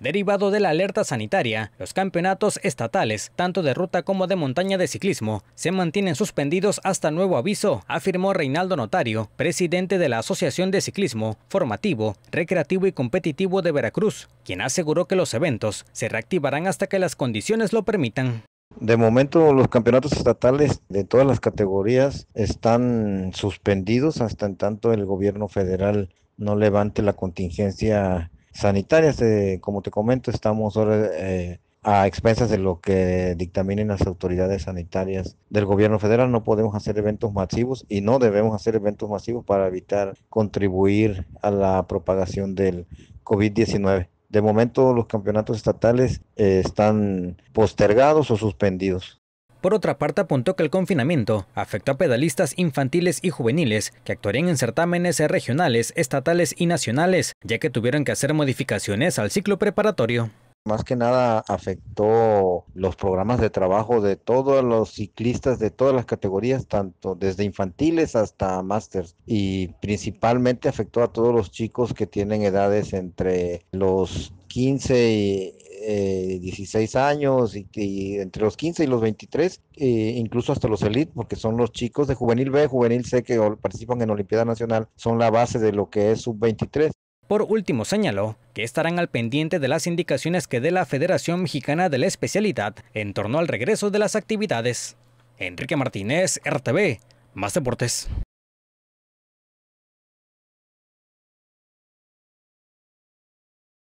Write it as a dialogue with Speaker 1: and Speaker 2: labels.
Speaker 1: Derivado de la alerta sanitaria, los campeonatos estatales, tanto de ruta como de montaña de ciclismo, se mantienen suspendidos hasta nuevo aviso, afirmó Reinaldo Notario, presidente de la Asociación de Ciclismo Formativo, Recreativo y Competitivo de Veracruz, quien aseguró que los eventos se reactivarán hasta que las condiciones lo permitan.
Speaker 2: De momento los campeonatos estatales de todas las categorías están suspendidos hasta en tanto el gobierno federal no levante la contingencia sanitarias. Eh, como te comento, estamos ahora eh, a expensas de lo que dictaminen las autoridades sanitarias del gobierno federal. No podemos hacer eventos masivos y no debemos hacer eventos masivos para evitar contribuir a la propagación del COVID-19. De momento los campeonatos estatales eh, están postergados o suspendidos.
Speaker 1: Por otra parte, apuntó que el confinamiento afectó a pedalistas infantiles y juveniles que actuarían en certámenes regionales, estatales y nacionales, ya que tuvieron que hacer modificaciones al ciclo preparatorio.
Speaker 2: Más que nada afectó los programas de trabajo de todos los ciclistas de todas las categorías, tanto desde infantiles hasta masters, Y principalmente afectó a todos los chicos que tienen edades entre los 15 y 16 eh, años y, entre los 15 y los 23, eh, incluso hasta los elite, porque son los chicos de juvenil B, juvenil C que participan en Olimpiada Nacional, son la base de lo que es sub-23. Por último, señaló
Speaker 1: que estarán al pendiente de las indicaciones que dé la Federación Mexicana de la Especialidad en torno al regreso de las actividades. Enrique Martínez, RTV, Más
Speaker 2: Deportes.